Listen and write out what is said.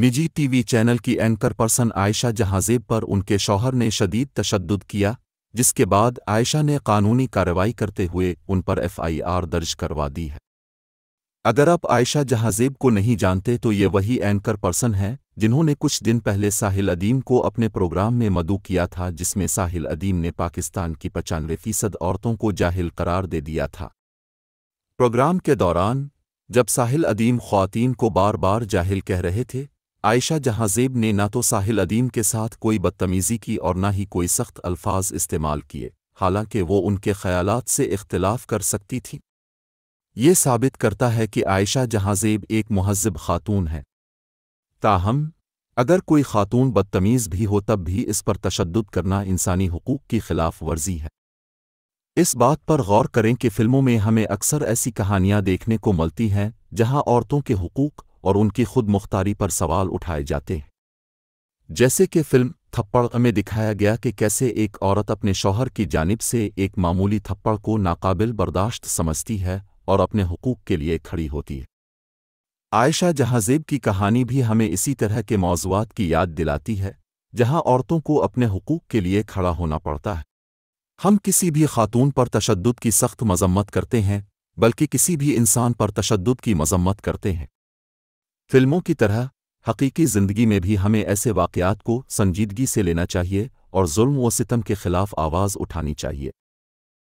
निजी TV channel की anchor person Ayesha Jahanzeb पर उनके शौहर ने शदीद तशद किया जिसके बाद आयशा ने कानूनी कार्रवाई करते हुए उन पर एफआईआर दर्ज करवा दी है अगर आप आयशा जहाज़ेब को नहीं जानते तो ये वही एंकर पर्सन हैं जिन्होंने कुछ दिन पहले साहिल अदीम को अपने प्रोग्राम में मदु किया था जिसमें साहिल अदीम ने पाकिस्तान की पचानवे फीसद औरतों को जाहिल करार दे दिया था प्रोग्राम के दौरान जब साहिल अदीम खातन को बार बार जाहिल कह रहे थे आयशा जहांजेब ने ना तो साहिल अदीम के साथ कोई बदतमीज़ी की और ना ही कोई सख्त अल्फाज इस्तेमाल किए हालांकि वो उनके ख्यालात से इख्तलाफ कर सकती थी ये साबित करता है कि आयशा जहांजेब एक महजब खातून है ताहम अगर कोई खातून बदतमीज़ भी हो तब भी इस पर तशद करना इंसानी हकूक़ की खिलाफ वर्जी है इस बात पर गौर करें कि फ़िल्मों में हमें अक्सर ऐसी कहानियां देखने को मिलती हैं जहां औरतों के हकूक़ और उनकी खुद मुख्तारी पर सवाल उठाए जाते हैं जैसे कि फिल्म थप्पड़ में दिखाया गया कि कैसे एक औरत अपने शौहर की जानिब से एक मामूली थप्पड़ को नाकाबिल बर्दाश्त समझती है और अपने हकूक के लिए खड़ी होती है आयशा जहाजेब की कहानी भी हमें इसी तरह के मौजूद की याद दिलाती है जहां औरतों को अपने हकूक के लिए खड़ा होना पड़ता है हम किसी भी खातून पर तशद की सख्त मजम्मत करते हैं बल्कि किसी भी इंसान पर तशद की मजम्मत करते हैं फिल्मों की तरह हकीकी ज़िंदगी में भी हमें ऐसे वाक़ात को संजीदगी से लेना चाहिए और जुल्म व सितम के ख़िलाफ़ आवाज़ उठानी चाहिए